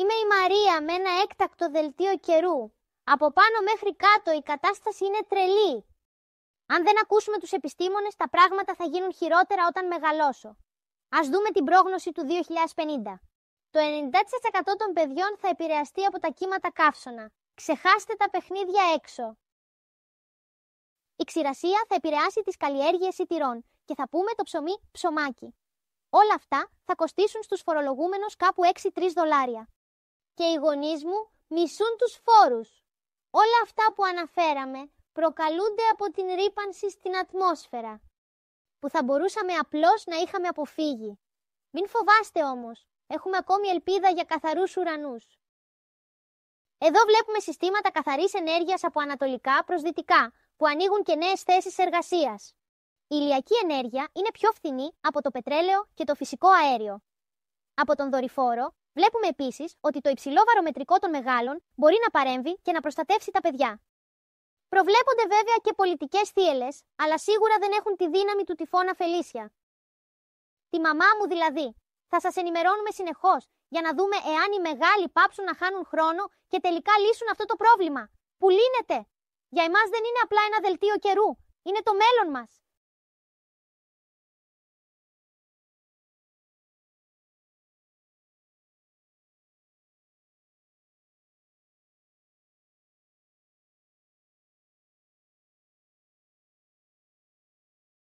Είμαι η Μαρία με ένα έκτακτο δελτίο καιρού. Από πάνω μέχρι κάτω η κατάσταση είναι τρελή. Αν δεν ακούσουμε τους επιστήμονες, τα πράγματα θα γίνουν χειρότερα όταν μεγαλώσω. Ας δούμε την πρόγνωση του 2050. Το 90% των παιδιών θα επηρεαστεί από τα κύματα καύσωνα. Ξεχάστε τα παιχνίδια έξω. Η ξηρασία θα επηρεάσει τις καλλιέργειες σιτηρών και θα πούμε το ψωμί ψωμάκι. Όλα αυτά θα κοστίσουν στους φορολογούμενους κάπου 6-3 δολάρια και οι γονείς μου μισούν τους φόρους. Όλα αυτά που αναφέραμε προκαλούνται από την ρήπανση στην ατμόσφαιρα, που θα μπορούσαμε απλώς να είχαμε αποφύγει. Μην φοβάστε όμως, έχουμε ακόμη ελπίδα για καθαρούς ουρανούς. Εδώ βλέπουμε συστήματα καθαρής ενέργειας από ανατολικά προς δυτικά, που ανοίγουν και νέες θέσεις εργασίας. Η ηλιακή ενέργεια είναι πιο φθηνή από το πετρέλαιο και το φυσικό αέριο. Από τον δορυφόρο Βλέπουμε επίσης ότι το υψηλό βαρομετρικό των μεγάλων μπορεί να παρέμβει και να προστατεύσει τα παιδιά. Προβλέπονται βέβαια και πολιτικές θύελες, αλλά σίγουρα δεν έχουν τη δύναμη του τυφώνα Φελίσια. Τη μαμά μου δηλαδή. Θα σας ενημερώνουμε συνεχώς για να δούμε εάν οι μεγάλοι πάψουν να χάνουν χρόνο και τελικά λύσουν αυτό το πρόβλημα. Που λύνεται! Για εμάς δεν είναι απλά ένα δελτίο καιρού. Είναι το μέλλον μας.